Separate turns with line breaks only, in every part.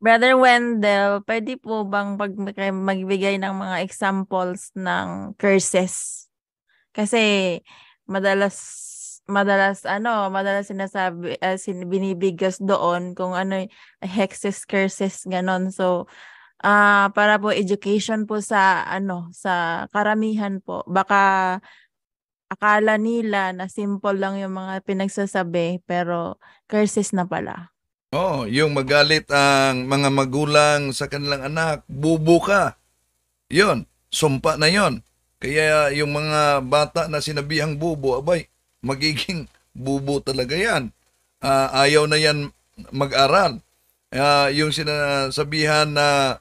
Brother Wendell, pwede po bang pag magbigay ng mga examples ng curses? Kasi madalas madalas ano, madalas sinasabi as ah, binibigas doon kung ano hexes, curses ganon. So ah uh, para po education po sa ano, sa karamihan po. Baka akala nila na simple lang yung mga pinagsasabi pero curses na pala. Oh, yung magalit ang mga magulang sa kanilang anak, bubo ka. Yun, sumpa na yon. Kaya yung mga bata na sinabihang bubo, abay, magiging bubo talaga yan. Uh, ayaw na yan mag-aral. Uh, yung sinasabihan na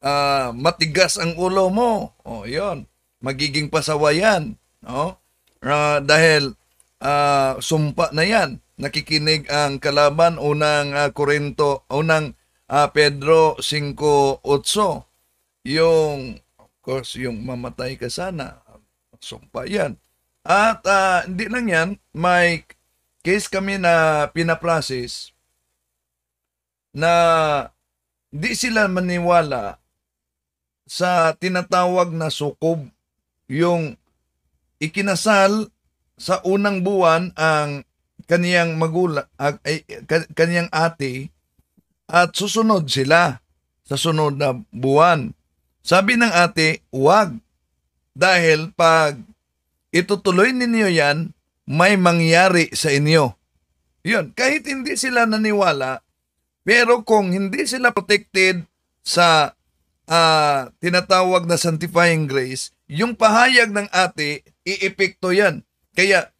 uh, matigas ang ulo mo, oh, yun, magiging pasawa yan. Oh? Uh, dahil uh, sumpa na yan nakikinig ang kalaban unang uh, ah, Korinto unang uh, Pedro 5:8 yung of course yung mamatay ka sana sumpa yan at uh, hindi lang yan may case kami na pinaprasis na di sila maniwala sa tinatawag na sukob yung ikinasal sa unang buwan ang kaniyang magulang, uh, ah, ay, kaniyang ate at susunod sila sa sunod na buwan. Sabi ng ate, "Huwag Dahil pag itutuloy ninyo yan, may mangyari sa inyo. Yun, kahit hindi sila naniwala, pero kung hindi sila protected sa uh, tinatawag na sanctifying grace, yung pahayag ng ate, iepekto yan. Kaya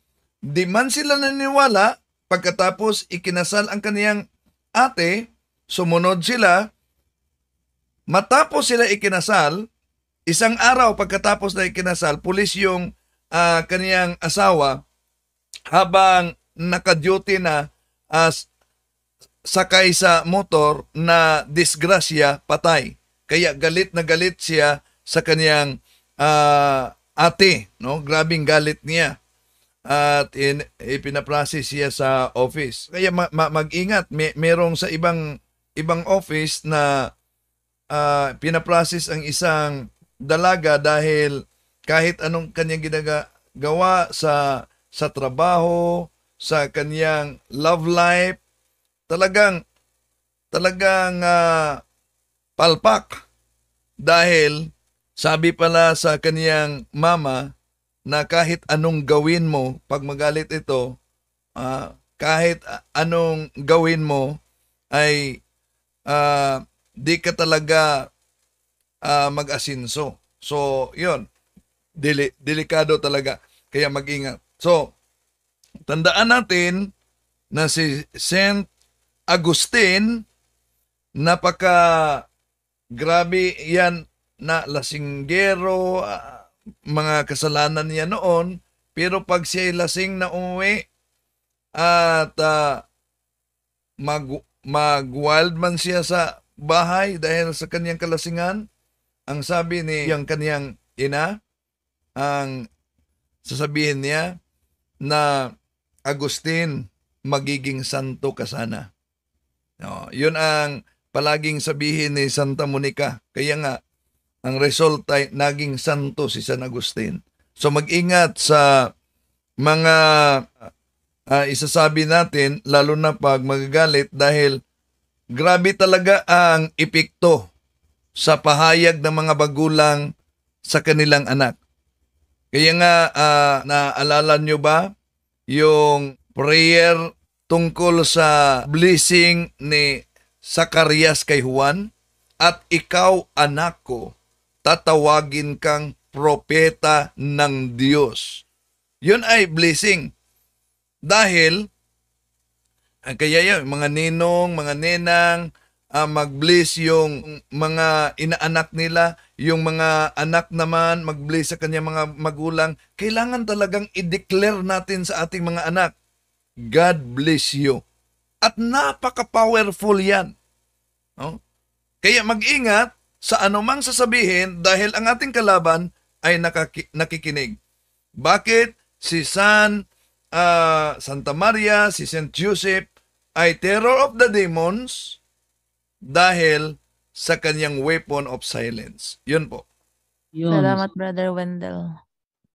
Di man sila naniwala, pagkatapos ikinasal ang kaniyang ate, sumunod sila. Matapos sila ikinasal, isang araw pagkatapos na ikinasal, pulis yung uh, kaniyang asawa habang nakaduty na as ah, sakay sa motor na disgrasya patay. Kaya galit na galit siya sa kaniyang uh, ate, no? Grabing galit niya at in, ipinaprocess siya sa office. Kaya ma- ma- mag-ingat, may merong sa ibang ibang office na uh, pinaprocess ang isang dalaga dahil kahit anong kanyang ginagawa sa sa trabaho, sa kanyang love life, talagang talagang uh, palpak dahil sabi pala sa kaniyang mama na kahit anong gawin mo, pag magalit ito, uh, kahit anong gawin mo ay uh, di ka talaga uh, mag-asinso. So, yun. Dili, delikado talaga. Kaya mag-ingat. So, tandaan natin na si Saint Agustin, napaka grabe yan na lasinggero, mga kasalanan niya noon, pero pag siya lasing na umuwi at uh, mag, mag-wild man siya sa bahay dahil sa kanyang kalasingan, ang sabi ni yung kanyang ina, ang sasabihin niya na Agustin, magiging santo ka sana. No, yun ang palaging sabihin ni Santa Monica. Kaya nga, ang resulta ay naging santo si San Agustin. So mag-ingat sa mga uh, isasabi natin, lalo na pag magagalit dahil grabe talaga ang epekto sa pahayag ng mga bagulang sa kanilang anak. Kaya nga, uh, naalala nyo ba yung prayer tungkol sa blessing ni Zacarias kay Juan? At ikaw, anak ko, tatawagin kang propeta ng Diyos. Yun ay blessing. Dahil, ah, kaya yun, mga ninong, mga ninang, uh, mag-bless yung mga inaanak nila, yung mga anak naman, mag-bless sa kanya mga magulang. Kailangan talagang i-declare natin sa ating mga anak, God bless you. At napaka-powerful yan. No? Kaya mag-ingat, sa anumang sasabihin dahil ang ating kalaban ay nakaki- nakikinig. Bakit si San uh, Santa Maria, si Saint Joseph ay terror of the demons dahil sa kanyang weapon of silence. Yun po. Yun. Salamat, Brother Wendell.